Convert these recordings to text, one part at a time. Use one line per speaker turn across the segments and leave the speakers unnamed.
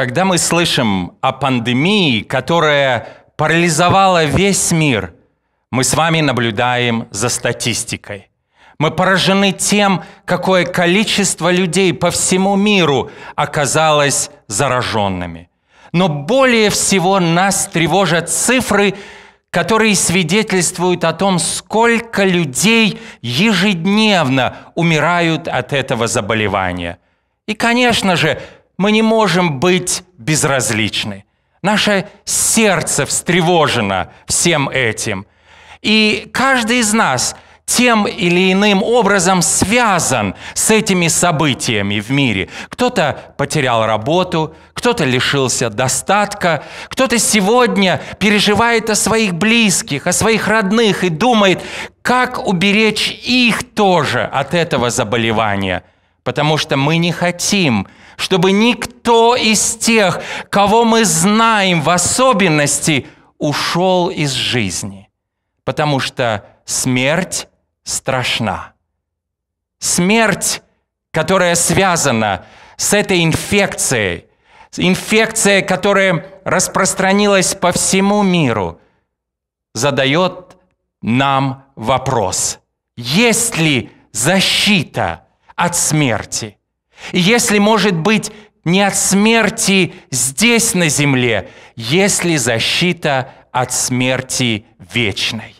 Когда мы слышим о пандемии, которая парализовала весь мир, мы с вами наблюдаем за статистикой. Мы поражены тем, какое количество людей по всему миру оказалось зараженными. Но более всего нас тревожат цифры, которые свидетельствуют о том, сколько людей ежедневно умирают от этого заболевания. И, конечно же, мы не можем быть безразличны. Наше сердце встревожено всем этим. И каждый из нас тем или иным образом связан с этими событиями в мире. Кто-то потерял работу, кто-то лишился достатка, кто-то сегодня переживает о своих близких, о своих родных и думает, как уберечь их тоже от этого заболевания. Потому что мы не хотим, чтобы никто из тех, кого мы знаем в особенности, ушел из жизни, потому что смерть страшна. Смерть, которая связана с этой инфекцией, инфекция, которая распространилась по всему миру, задает нам вопрос, есть ли защита от смерти? Если, может быть, не от смерти здесь на земле, если защита от смерти вечной.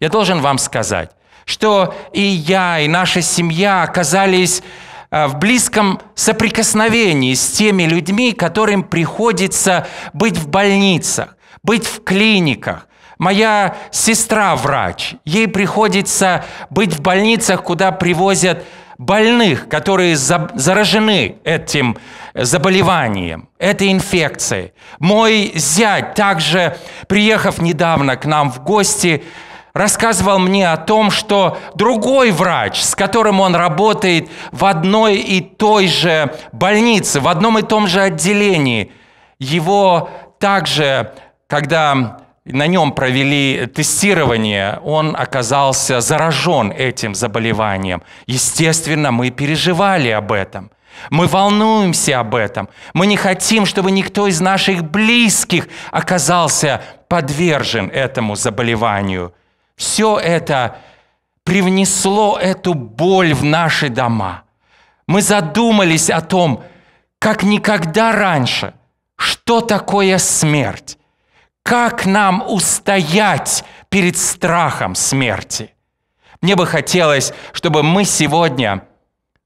Я должен вам сказать, что и я, и наша семья оказались а, в близком соприкосновении с теми людьми, которым приходится быть в больницах, быть в клиниках. Моя сестра врач, ей приходится быть в больницах, куда привозят больных, которые заражены этим э, заболеванием, этой инфекцией. Мой зять, также приехав недавно к нам в гости, рассказывал мне о том, что другой врач, с которым он работает в одной и той же больнице, в одном и том же отделении, его также, когда на нем провели тестирование, он оказался заражен этим заболеванием. Естественно, мы переживали об этом. Мы волнуемся об этом. Мы не хотим, чтобы никто из наших близких оказался подвержен этому заболеванию. Все это привнесло эту боль в наши дома. Мы задумались о том, как никогда раньше, что такое смерть как нам устоять перед страхом смерти? Мне бы хотелось, чтобы мы сегодня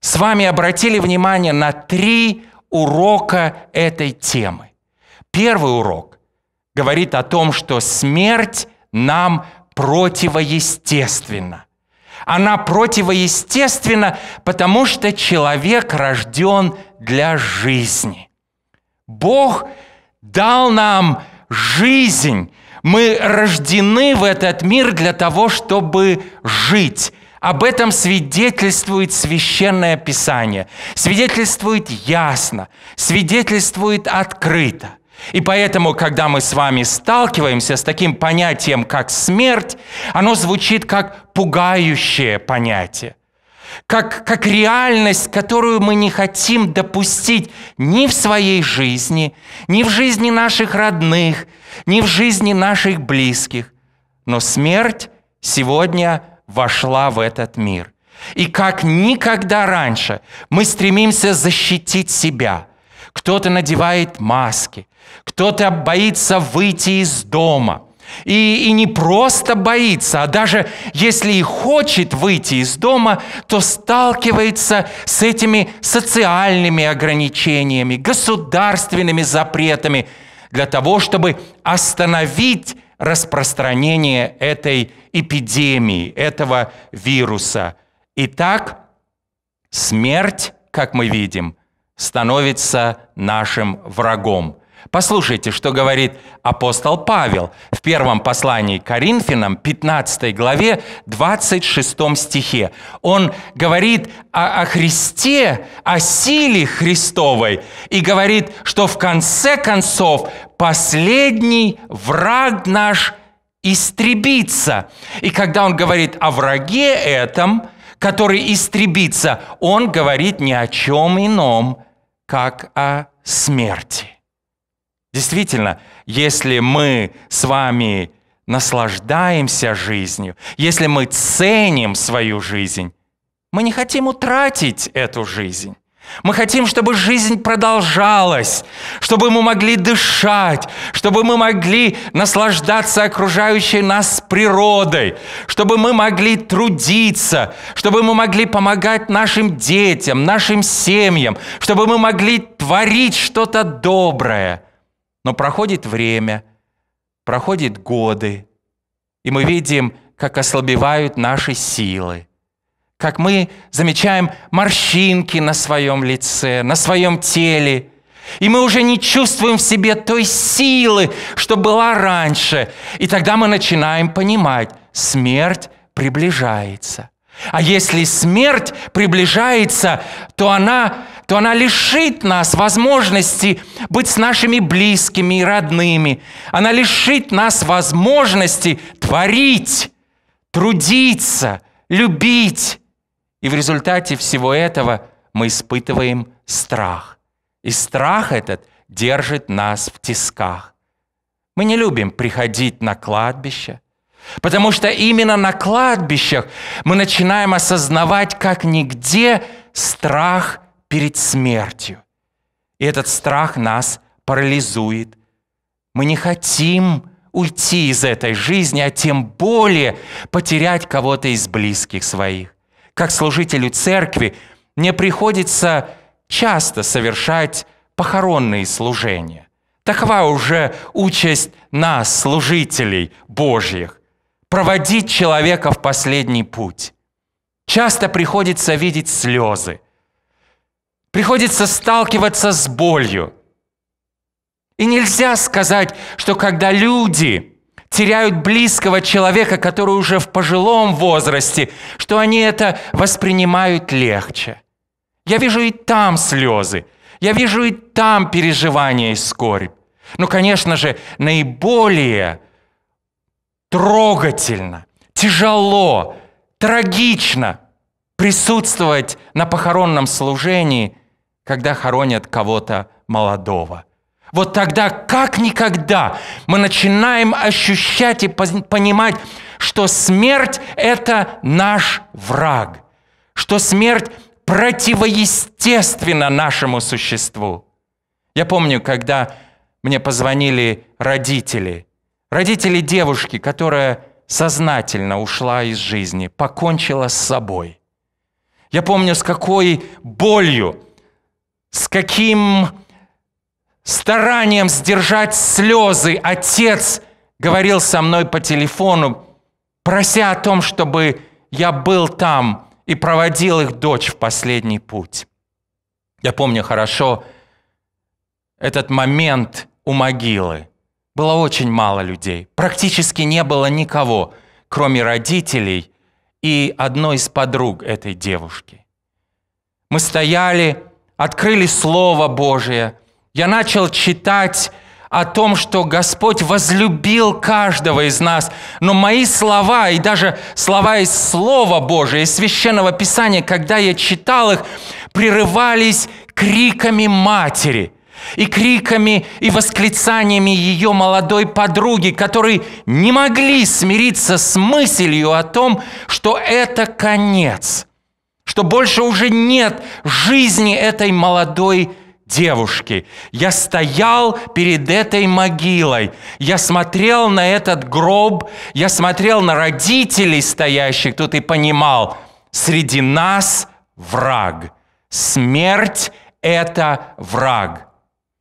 с вами обратили внимание на три урока этой темы. Первый урок говорит о том, что смерть нам противоестественна. Она противоестественна, потому что человек рожден для жизни. Бог дал нам жизнь. Мы рождены в этот мир для того, чтобы жить. Об этом свидетельствует священное писание, свидетельствует ясно, свидетельствует открыто. И поэтому, когда мы с вами сталкиваемся с таким понятием, как смерть, оно звучит как пугающее понятие как, как реальность, которую мы не хотим допустить ни в своей жизни, ни в жизни наших родных, ни в жизни наших близких. Но смерть сегодня вошла в этот мир. И как никогда раньше мы стремимся защитить себя. Кто-то надевает маски, кто-то боится выйти из дома – и, и не просто боится, а даже если и хочет выйти из дома, то сталкивается с этими социальными ограничениями, государственными запретами для того, чтобы остановить распространение этой эпидемии, этого вируса. Итак, смерть, как мы видим, становится нашим врагом – Послушайте, что говорит апостол Павел в первом послании к Коринфянам, 15 главе, 26 стихе. Он говорит о, о Христе, о силе Христовой и говорит, что в конце концов последний враг наш истребится. И когда он говорит о враге этом, который истребится, он говорит ни о чем ином, как о смерти. Действительно, если мы с вами наслаждаемся жизнью, если мы ценим свою жизнь, мы не хотим утратить эту жизнь. Мы хотим, чтобы жизнь продолжалась, чтобы мы могли дышать, чтобы мы могли наслаждаться окружающей нас природой, чтобы мы могли трудиться, чтобы мы могли помогать нашим детям, нашим семьям, чтобы мы могли творить что-то доброе – но проходит время, проходят годы, и мы видим, как ослабевают наши силы, как мы замечаем морщинки на своем лице, на своем теле, и мы уже не чувствуем в себе той силы, что была раньше. И тогда мы начинаем понимать, смерть приближается. А если смерть приближается, то она то она лишит нас возможности быть с нашими близкими и родными. Она лишит нас возможности творить, трудиться, любить. И в результате всего этого мы испытываем страх. И страх этот держит нас в тисках. Мы не любим приходить на кладбище, потому что именно на кладбищах мы начинаем осознавать, как нигде страх – перед смертью. И этот страх нас парализует. Мы не хотим уйти из этой жизни, а тем более потерять кого-то из близких своих. Как служителю церкви мне приходится часто совершать похоронные служения. Такова уже участь нас, служителей Божьих, проводить человека в последний путь. Часто приходится видеть слезы – Приходится сталкиваться с болью. И нельзя сказать, что когда люди теряют близкого человека, который уже в пожилом возрасте, что они это воспринимают легче. Я вижу и там слезы, я вижу и там переживания и скорбь. Но, конечно же, наиболее трогательно, тяжело, трагично присутствовать на похоронном служении когда хоронят кого-то молодого. Вот тогда, как никогда, мы начинаем ощущать и понимать, что смерть – это наш враг, что смерть противоестественна нашему существу. Я помню, когда мне позвонили родители, родители девушки, которая сознательно ушла из жизни, покончила с собой. Я помню, с какой болью с каким старанием сдержать слезы отец говорил со мной по телефону, прося о том, чтобы я был там и проводил их дочь в последний путь. Я помню хорошо этот момент у могилы. Было очень мало людей, практически не было никого, кроме родителей и одной из подруг этой девушки. Мы стояли открыли Слово Божие. Я начал читать о том, что Господь возлюбил каждого из нас. Но мои слова и даже слова из Слова Божия, из Священного Писания, когда я читал их, прерывались криками матери и криками и восклицаниями ее молодой подруги, которые не могли смириться с мыслью о том, что это конец – что больше уже нет жизни этой молодой девушки. Я стоял перед этой могилой, я смотрел на этот гроб, я смотрел на родителей стоящих тут и понимал, среди нас враг. Смерть – это враг.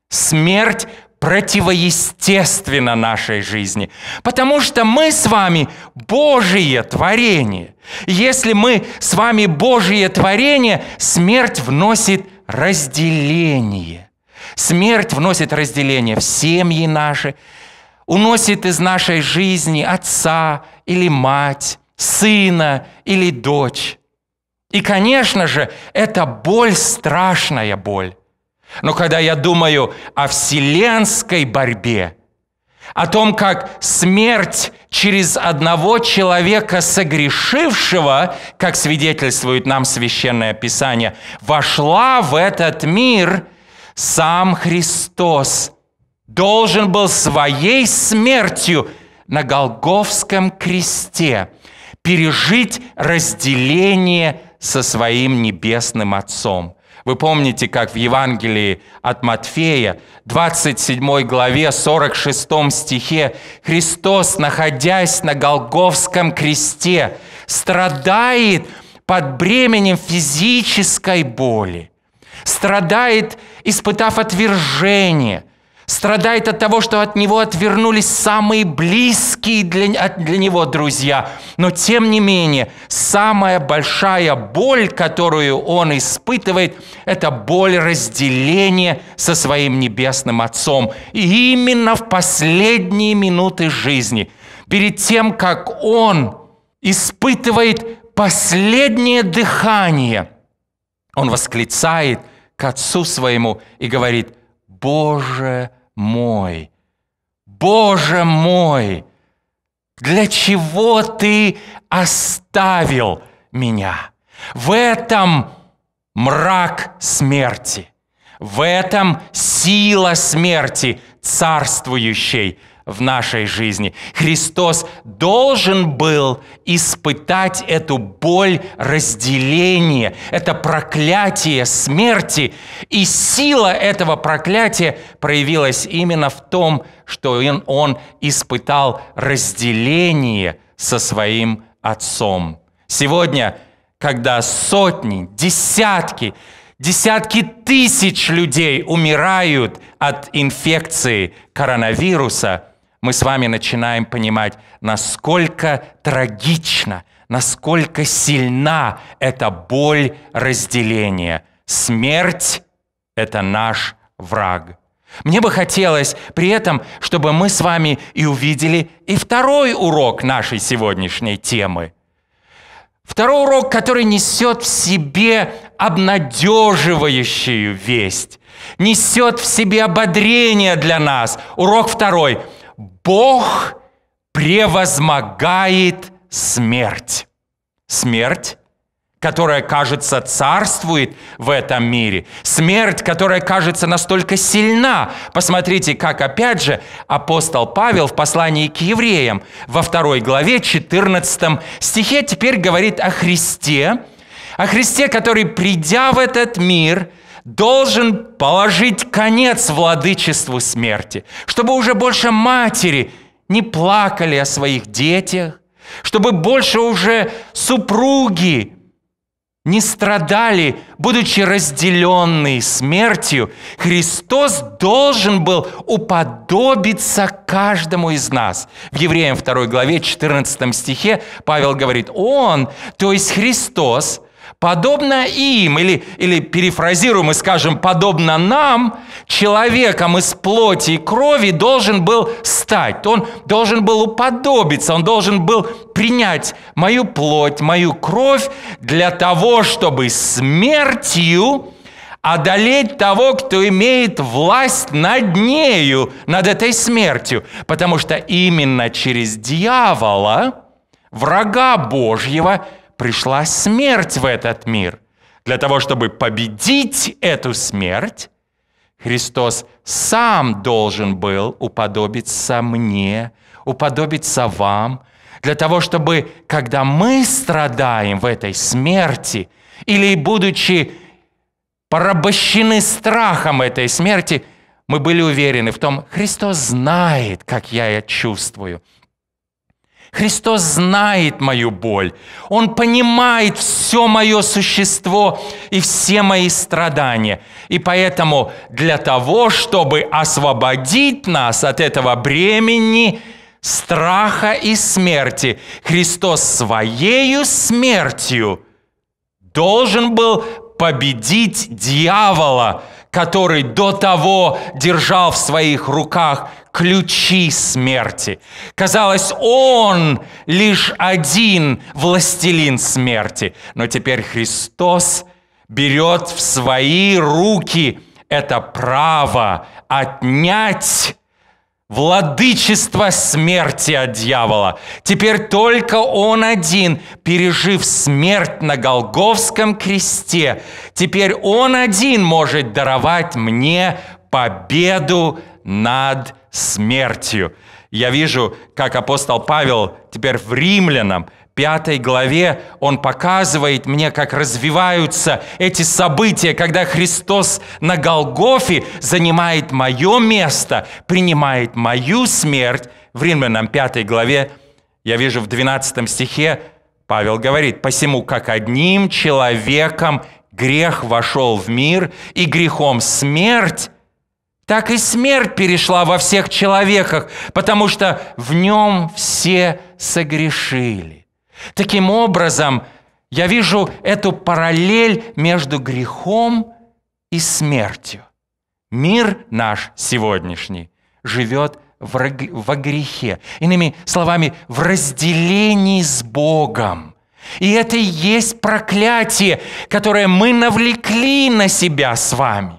Смерть противоестественно нашей жизни, потому что мы с вами Божие творение. Если мы с вами Божие творение, смерть вносит разделение. Смерть вносит разделение в семьи наши, уносит из нашей жизни отца или мать, сына или дочь. И, конечно же, это боль, страшная боль. Но когда я думаю о вселенской борьбе, о том, как смерть через одного человека согрешившего, как свидетельствует нам священное Писание, вошла в этот мир, сам Христос должен был своей смертью на Голговском кресте пережить разделение со своим небесным Отцом – вы помните, как в Евангелии от Матфея, 27 главе, 46 стихе, Христос, находясь на Голговском кресте, страдает под бременем физической боли, страдает, испытав отвержение, страдает от того, что от него отвернулись самые близкие для, для него друзья. Но тем не менее, самая большая боль, которую он испытывает, это боль разделения со своим небесным Отцом. И именно в последние минуты жизни, перед тем, как он испытывает последнее дыхание, он восклицает к Отцу своему и говорит, «Боже, мой! Боже мой! Для чего ты оставил меня? В этом мрак смерти, в этом сила смерти царствующей – в нашей жизни. Христос должен был испытать эту боль разделения, это проклятие смерти. И сила этого проклятия проявилась именно в том, что он, он испытал разделение со своим Отцом. Сегодня, когда сотни, десятки, Десятки тысяч людей умирают от инфекции коронавируса мы с вами начинаем понимать, насколько трагично, насколько сильна эта боль разделения. Смерть – это наш враг. Мне бы хотелось при этом, чтобы мы с вами и увидели и второй урок нашей сегодняшней темы. Второй урок, который несет в себе обнадеживающую весть, несет в себе ободрение для нас. Урок второй – Бог превозмогает смерть. Смерть которая, кажется, царствует в этом мире. Смерть, которая, кажется, настолько сильна. Посмотрите, как, опять же, апостол Павел в послании к евреям во второй главе 14 стихе теперь говорит о Христе, о Христе, который, придя в этот мир, должен положить конец владычеству смерти, чтобы уже больше матери не плакали о своих детях, чтобы больше уже супруги не страдали, будучи разделенные смертью, Христос должен был уподобиться каждому из нас. В Евреям 2 главе 14 стихе Павел говорит, Он, то есть Христос, подобно им, или, или перефразируем и скажем, подобно нам, человеком из плоти и крови должен был стать. Он должен был уподобиться, он должен был принять мою плоть, мою кровь для того, чтобы смертью одолеть того, кто имеет власть над нею, над этой смертью. Потому что именно через дьявола, врага Божьего, пришла смерть в этот мир. Для того, чтобы победить эту смерть, Христос сам должен был уподобиться мне, уподобиться вам, для того, чтобы, когда мы страдаем в этой смерти, или, будучи порабощены страхом этой смерти, мы были уверены в том, Христос знает, как я это чувствую – Христос знает мою боль. Он понимает все мое существо и все мои страдания. И поэтому для того, чтобы освободить нас от этого бремени, страха и смерти, Христос своею смертью должен был победить дьявола, который до того держал в своих руках ключи смерти. Казалось, Он лишь один властелин смерти. Но теперь Христос берет в свои руки это право отнять владычество смерти от дьявола. Теперь только он один, пережив смерть на Голговском кресте, теперь он один может даровать мне победу над смертью. Я вижу, как апостол Павел теперь в Римлянам, пятой главе, он показывает мне, как развиваются эти события, когда Христос на Голгофе занимает мое место, принимает мою смерть. В Римлянам пятой главе, я вижу в 12 стихе, Павел говорит, «Посему, как одним человеком грех вошел в мир, и грехом смерть, так и смерть перешла во всех человеках, потому что в нем все согрешили. Таким образом, я вижу эту параллель между грехом и смертью. Мир наш сегодняшний живет во грехе. Иными словами, в разделении с Богом. И это и есть проклятие, которое мы навлекли на себя с вами.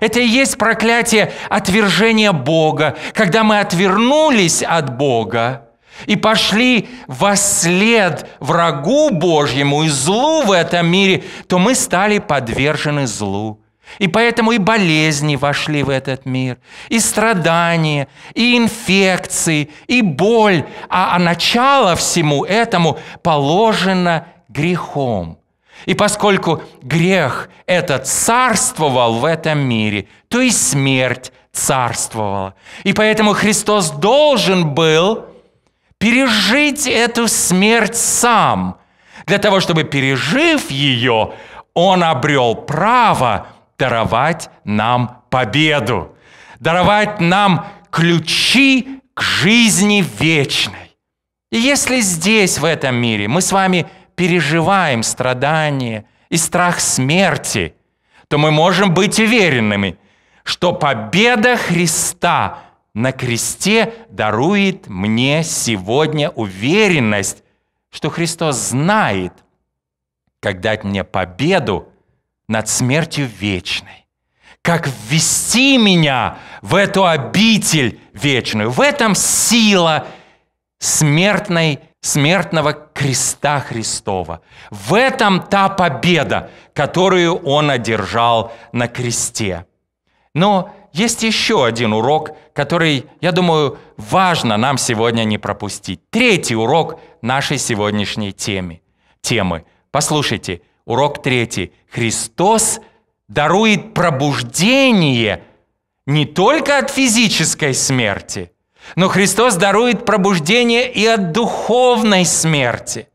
Это и есть проклятие отвержения Бога, когда мы отвернулись от Бога и пошли во след врагу Божьему и злу в этом мире, то мы стали подвержены злу. И поэтому и болезни вошли в этот мир, и страдания, и инфекции, и боль. А, а начало всему этому положено грехом – и поскольку грех этот царствовал в этом мире, то и смерть царствовала. И поэтому Христос должен был пережить эту смерть сам, для того, чтобы, пережив ее, он обрел право даровать нам победу, даровать нам ключи к жизни вечной. И если здесь, в этом мире, мы с вами переживаем страдания и страх смерти, то мы можем быть уверенными, что победа Христа на кресте дарует мне сегодня уверенность, что Христос знает, как дать мне победу над смертью вечной, как ввести меня в эту обитель вечную. В этом сила смертной смертного креста Христова. В этом та победа, которую он одержал на кресте. Но есть еще один урок, который, я думаю, важно нам сегодня не пропустить. Третий урок нашей сегодняшней теме, темы. Послушайте, урок третий. Христос дарует пробуждение не только от физической смерти – но Христос дарует пробуждение и от духовной смерти.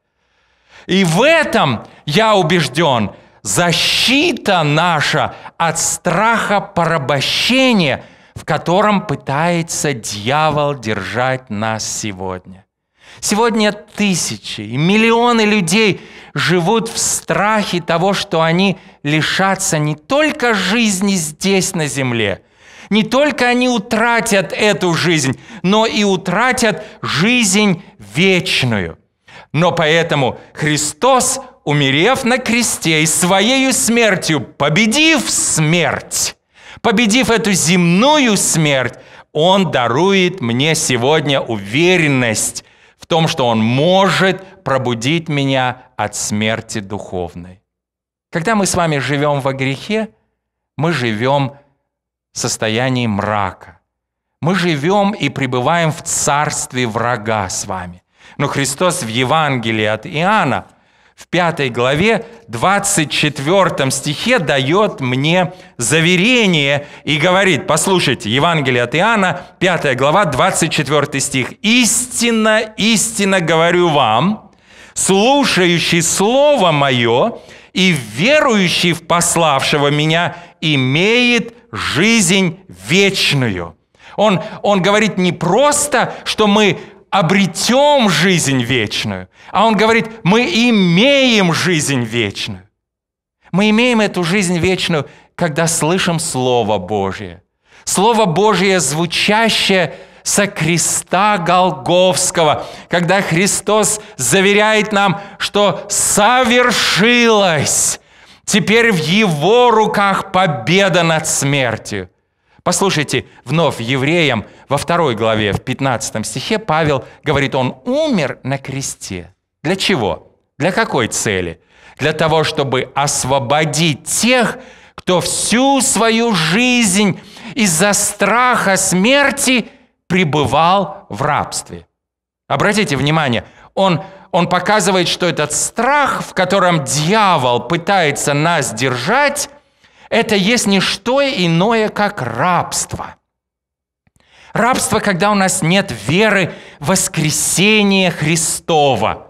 И в этом, я убежден, защита наша от страха порабощения, в котором пытается дьявол держать нас сегодня. Сегодня тысячи и миллионы людей живут в страхе того, что они лишатся не только жизни здесь на земле – не только они утратят эту жизнь, но и утратят жизнь вечную. Но поэтому Христос, умерев на кресте и своей смертью, победив смерть, победив эту земную смерть, Он дарует мне сегодня уверенность в том, что Он может пробудить меня от смерти духовной. Когда мы с вами живем во грехе, мы живем состоянии мрака. Мы живем и пребываем в царстве врага с вами. Но Христос в Евангелии от Иоанна в 5 главе 24 стихе дает мне заверение и говорит, послушайте, Евангелие от Иоанна, 5 глава, 24 стих. «Истинно, истинно говорю вам, слушающий Слово Мое и верующий в пославшего Меня имеет жизнь вечную. Он, он говорит не просто, что мы обретем жизнь вечную, а он говорит, мы имеем жизнь вечную. Мы имеем эту жизнь вечную, когда слышим Слово Божье. Слово Божье, звучащее со креста Голговского, когда Христос заверяет нам, что совершилось – Теперь в его руках победа над смертью. Послушайте, вновь евреям во второй главе, в 15 стихе Павел говорит, он умер на кресте. Для чего? Для какой цели? Для того, чтобы освободить тех, кто всю свою жизнь из-за страха смерти пребывал в рабстве. Обратите внимание, он он показывает, что этот страх, в котором дьявол пытается нас держать, это есть не что иное, как рабство. Рабство, когда у нас нет веры в воскресение Христова.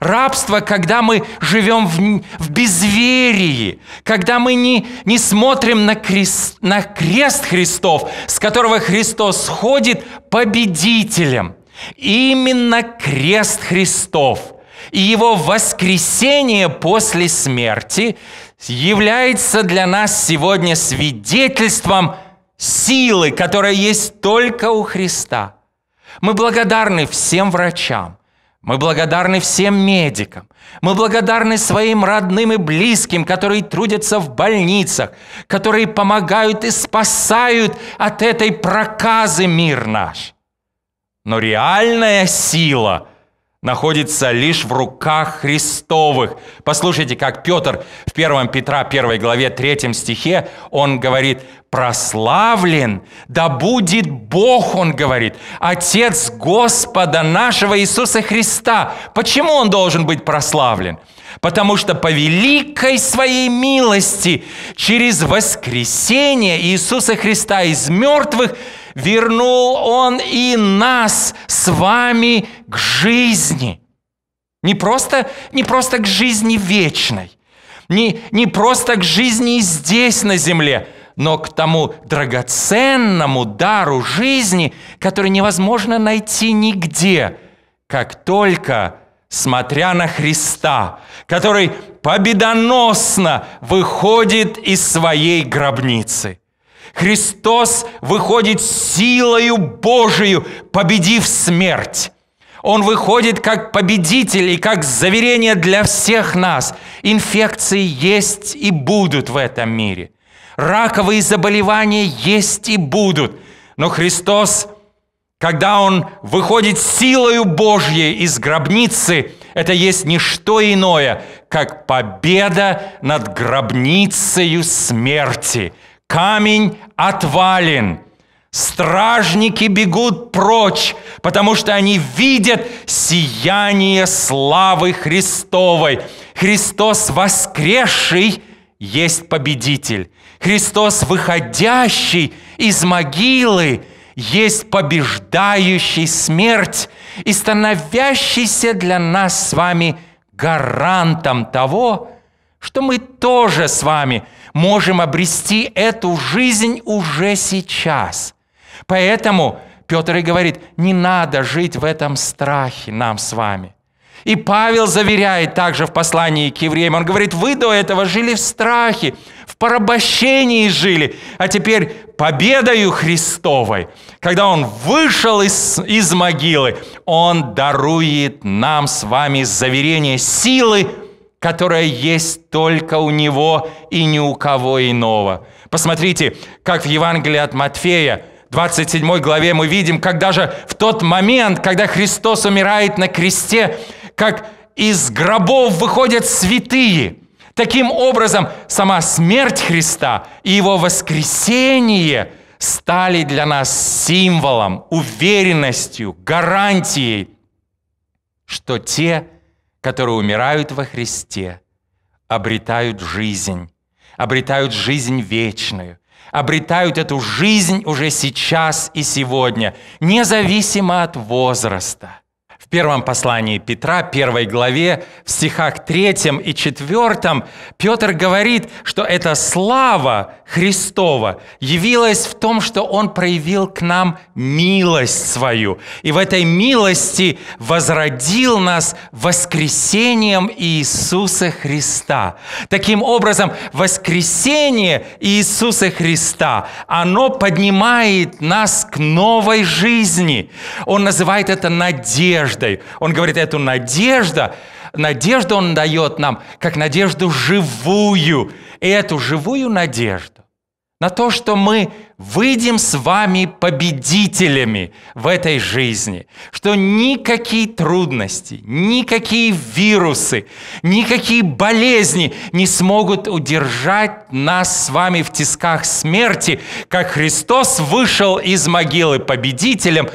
Рабство, когда мы живем в, в безверии, когда мы не, не смотрим на крест, на крест Христов, с которого Христос сходит победителем – Именно крест Христов и его воскресение после смерти является для нас сегодня свидетельством силы, которая есть только у Христа. Мы благодарны всем врачам, мы благодарны всем медикам. Мы благодарны своим родным и близким, которые трудятся в больницах, которые помогают и спасают от этой проказы мир наш. Но реальная сила находится лишь в руках Христовых. Послушайте, как Петр в 1 Петра 1 главе 3 стихе, он говорит, «Прославлен, да будет Бог, он говорит, Отец Господа нашего Иисуса Христа». Почему он должен быть прославлен? Потому что по великой своей милости через воскресение Иисуса Христа из мертвых – вернул Он и нас с вами к жизни. Не просто, не просто к жизни вечной, не, не просто к жизни здесь на земле, но к тому драгоценному дару жизни, который невозможно найти нигде, как только смотря на Христа, который победоносно выходит из своей гробницы – Христос выходит силою Божию, победив смерть. Он выходит как победитель и как заверение для всех нас. Инфекции есть и будут в этом мире. Раковые заболевания есть и будут. Но Христос, когда Он выходит силою Божьей из гробницы, это есть не что иное, как победа над гробницею смерти – камень отвален. Стражники бегут прочь, потому что они видят сияние славы Христовой. Христос воскресший есть победитель. Христос выходящий из могилы есть побеждающий смерть и становящийся для нас с вами гарантом того, что мы тоже с вами – можем обрести эту жизнь уже сейчас. Поэтому Петр и говорит, не надо жить в этом страхе нам с вами. И Павел заверяет также в послании к евреям, он говорит, вы до этого жили в страхе, в порабощении жили, а теперь победою Христовой, когда Он вышел из, из могилы, Он дарует нам с вами заверение силы, которая есть только у него и ни у кого иного. Посмотрите, как в Евангелии от Матфея, 27 главе мы видим, как даже в тот момент, когда Христос умирает на кресте, как из гробов выходят святые. Таким образом, сама смерть Христа и его воскресение стали для нас символом, уверенностью, гарантией, что те, которые умирают во Христе, обретают жизнь, обретают жизнь вечную, обретают эту жизнь уже сейчас и сегодня, независимо от возраста – в первом послании Петра, первой главе, в стихах третьем и четвертом Петр говорит, что эта слава Христова явилась в том, что Он проявил к нам милость свою. И в этой милости возродил нас воскресением Иисуса Христа. Таким образом, воскресение Иисуса Христа, оно поднимает нас к новой жизни. Он называет это надеждой надеждой. Он говорит, эту надежду, надежду он дает нам, как надежду живую. И эту живую надежду на то, что мы выйдем с вами победителями в этой жизни, что никакие трудности, никакие вирусы, никакие болезни не смогут удержать нас с вами в тисках смерти, как Христос вышел из могилы победителем,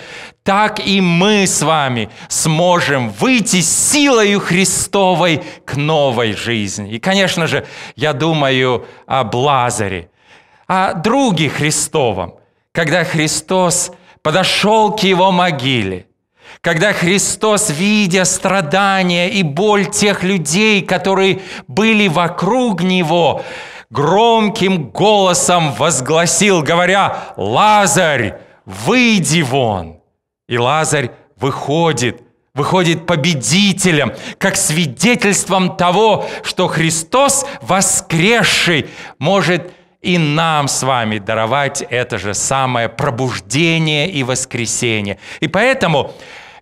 так и мы с вами сможем выйти силою Христовой к новой жизни. И, конечно же, я думаю о Лазаре, о друге Христовом, когда Христос подошел к его могиле, когда Христос, видя страдания и боль тех людей, которые были вокруг Него, громким голосом возгласил, говоря, «Лазарь, выйди вон!» И Лазарь выходит, выходит победителем, как свидетельством того, что Христос воскресший может и нам с вами даровать это же самое пробуждение и воскресение. И поэтому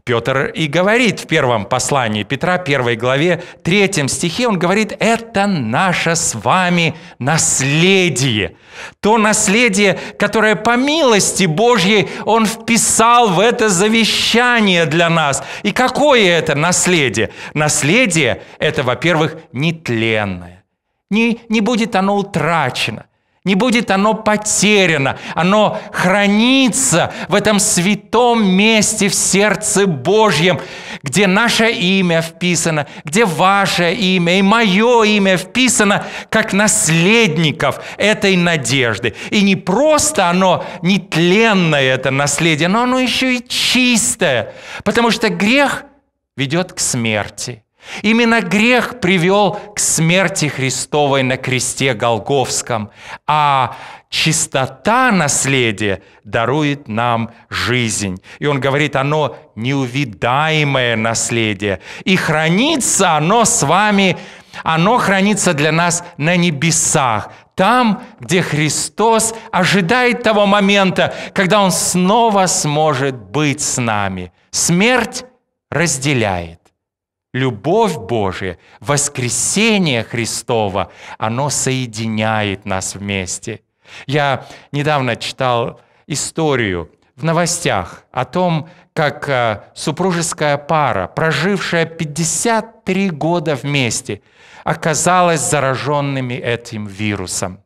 Петр и говорит в первом послании Петра, первой главе, третьем стихе, он говорит, это наше с вами наследие. То наследие, которое по милости Божьей он вписал в это завещание для нас. И какое это наследие? Наследие – это, во-первых, нетленное. Не, не будет оно утрачено – не будет оно потеряно, оно хранится в этом святом месте в сердце Божьем, где наше имя вписано, где ваше имя и мое имя вписано как наследников этой надежды. И не просто оно нетленное, это наследие, но оно еще и чистое, потому что грех ведет к смерти – Именно грех привел к смерти Христовой на кресте Голговском, а чистота наследия дарует нам жизнь. И он говорит, оно неувидаемое наследие. И хранится оно с вами, оно хранится для нас на небесах, там, где Христос ожидает того момента, когда Он снова сможет быть с нами. Смерть разделяет любовь Божия, воскресение Христова, оно соединяет нас вместе. Я недавно читал историю в новостях о том, как э, супружеская пара, прожившая 53 года вместе, оказалась зараженными этим вирусом.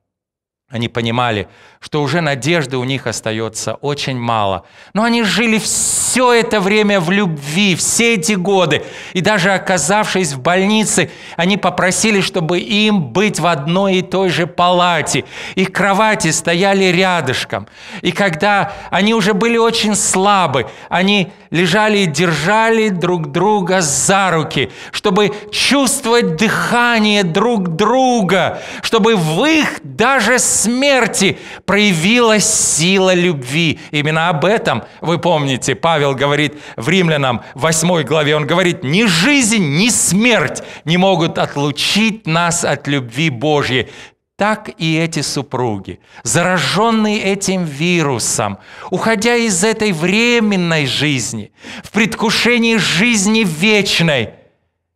Они понимали, что уже надежды у них остается очень мало. Но они жили все это время в любви, все эти годы. И даже оказавшись в больнице, они попросили, чтобы им быть в одной и той же палате. Их кровати стояли рядышком. И когда они уже были очень слабы, они лежали и держали друг друга за руки, чтобы чувствовать дыхание друг друга, чтобы в их даже смерти проявилась сила любви. Именно об этом, вы помните, Павел говорит в Римлянам 8 главе, он говорит, «Ни жизнь, ни смерть не могут отлучить нас от любви Божьей». Так и эти супруги, зараженные этим вирусом, уходя из этой временной жизни, в предвкушении жизни вечной –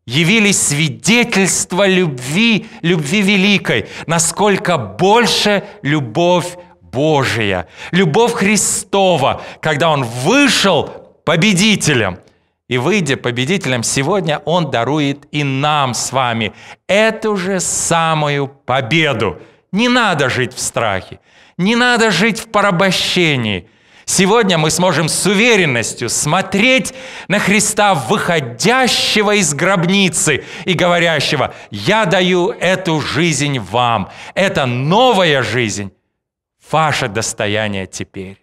явились свидетельства любви, любви великой, насколько больше любовь Божия, любовь Христова, когда Он вышел победителем. И выйдя победителем сегодня, Он дарует и нам с вами эту же самую победу. Не надо жить в страхе, не надо жить в порабощении – Сегодня мы сможем с уверенностью смотреть на Христа, выходящего из гробницы и говорящего, «Я даю эту жизнь вам, это новая жизнь, ваше достояние теперь».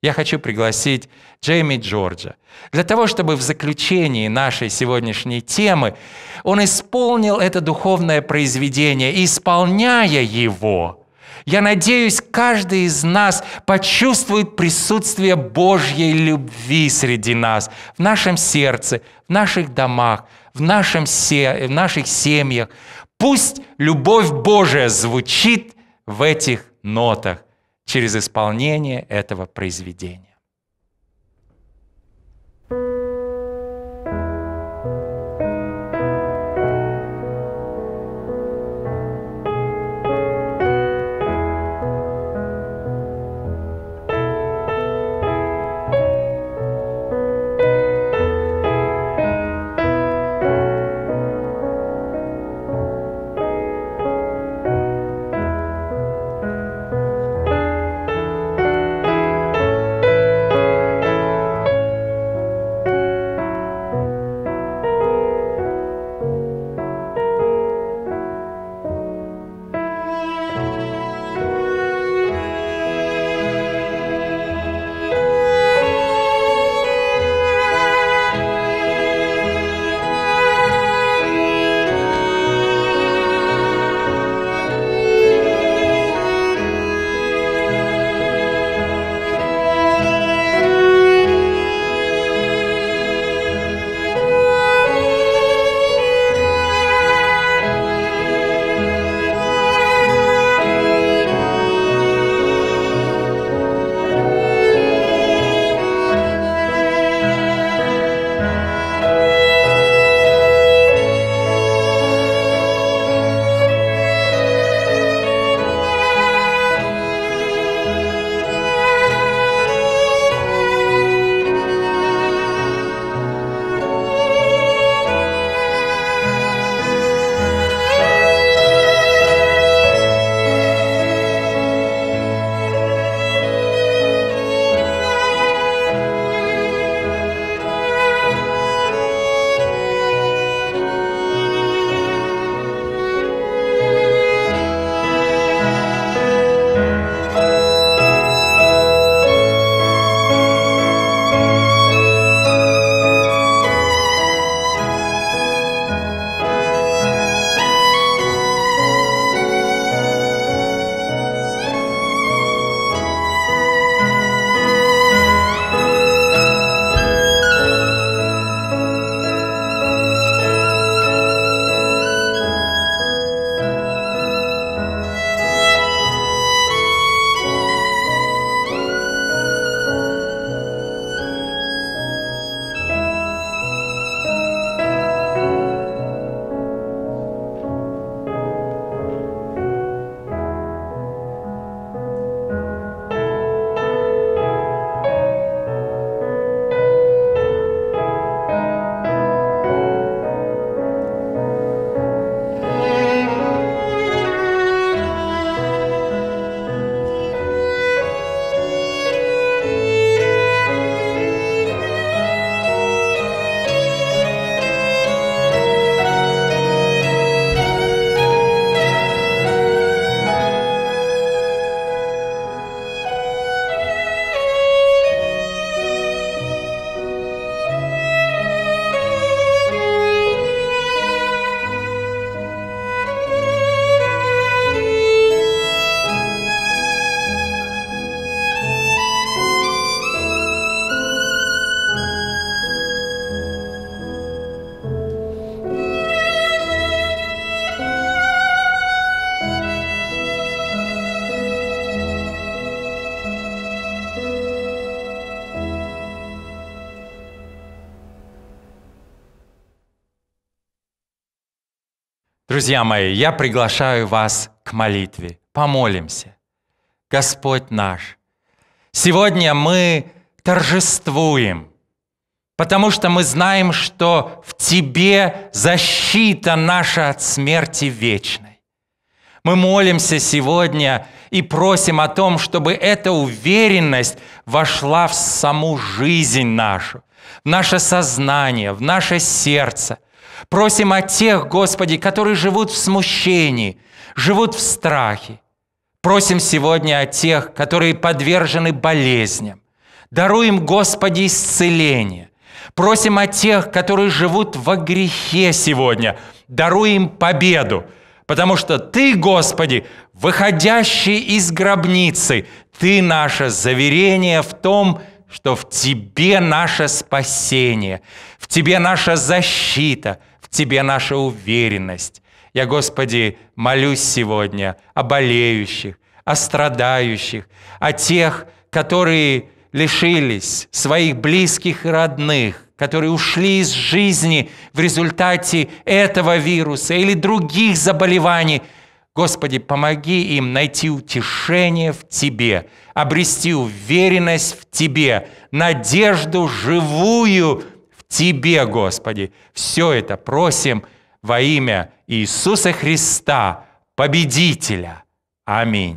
Я хочу пригласить Джейми Джорджа для того, чтобы в заключении нашей сегодняшней темы он исполнил это духовное произведение, и исполняя его – я надеюсь, каждый из нас почувствует присутствие Божьей любви среди нас, в нашем сердце, в наших домах, в, нашем се... в наших семьях. Пусть любовь Божия звучит в этих нотах через исполнение этого произведения. Друзья мои, я приглашаю вас к молитве. Помолимся. Господь наш, сегодня мы торжествуем, потому что мы знаем, что в Тебе защита наша от смерти вечной. Мы молимся сегодня и просим о том, чтобы эта уверенность вошла в саму жизнь нашу, в наше сознание, в наше сердце – Просим о тех, Господи, которые живут в смущении, живут в страхе. Просим сегодня о тех, которые подвержены болезням. Даруем, Господи, исцеление. Просим о тех, которые живут во грехе сегодня. Даруем победу. Потому что Ты, Господи, выходящий из гробницы, Ты наше заверение в том, что в Тебе наше спасение, в Тебе наша защита – Тебе наша уверенность. Я, Господи, молюсь сегодня о болеющих, о страдающих, о тех, которые лишились своих близких и родных, которые ушли из жизни в результате этого вируса или других заболеваний. Господи, помоги им найти утешение в Тебе, обрести уверенность в Тебе, надежду живую Тебе, Господи, все это просим во имя Иисуса Христа, победителя. Аминь.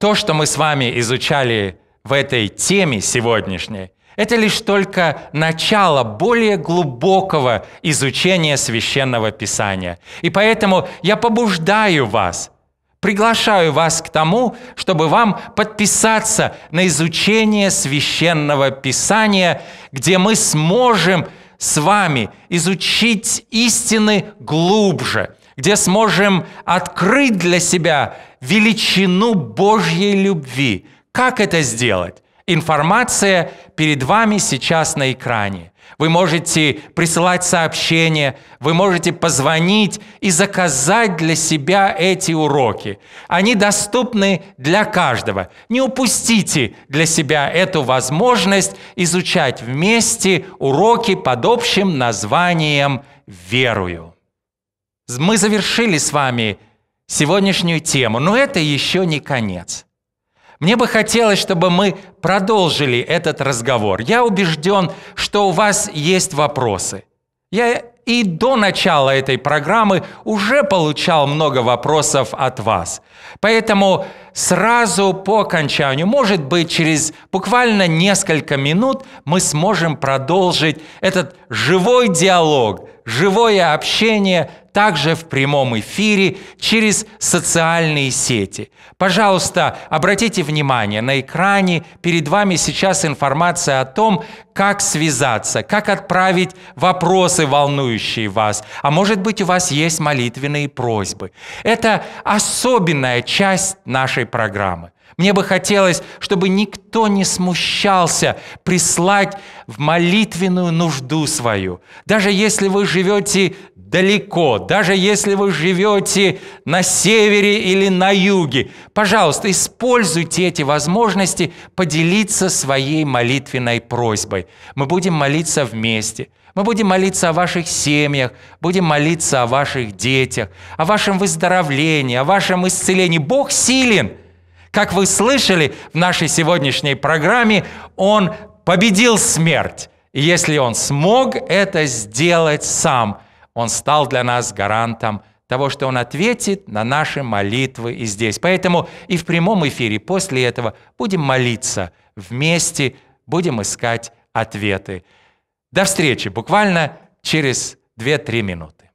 То, что мы с вами изучали в этой теме сегодняшней, это лишь только начало более глубокого изучения священного писания. И поэтому я побуждаю вас – Приглашаю вас к тому, чтобы вам подписаться на изучение священного писания, где мы сможем с вами изучить истины глубже, где сможем открыть для себя величину Божьей любви. Как это сделать? Информация перед вами сейчас на экране вы можете присылать сообщения, вы можете позвонить и заказать для себя эти уроки. Они доступны для каждого. Не упустите для себя эту возможность изучать вместе уроки под общим названием «Верую». Мы завершили с вами сегодняшнюю тему, но это еще не конец – мне бы хотелось, чтобы мы продолжили этот разговор. Я убежден, что у вас есть вопросы. Я и до начала этой программы уже получал много вопросов от вас. Поэтому сразу по окончанию, может быть, через буквально несколько минут мы сможем продолжить этот живой диалог живое общение также в прямом эфире через социальные сети. Пожалуйста, обратите внимание, на экране перед вами сейчас информация о том, как связаться, как отправить вопросы, волнующие вас. А может быть, у вас есть молитвенные просьбы. Это особенная часть нашей программы. Мне бы хотелось, чтобы никто не смущался прислать в молитвенную нужду свою. Даже если вы живете далеко, даже если вы живете на севере или на юге, пожалуйста, используйте эти возможности поделиться своей молитвенной просьбой. Мы будем молиться вместе. Мы будем молиться о ваших семьях, будем молиться о ваших детях, о вашем выздоровлении, о вашем исцелении. Бог силен – как вы слышали в нашей сегодняшней программе, он победил смерть. И если он смог это сделать сам, он стал для нас гарантом того, что он ответит на наши молитвы и здесь. Поэтому и в прямом эфире после этого будем молиться вместе, будем искать ответы. До встречи буквально через 2-3 минуты.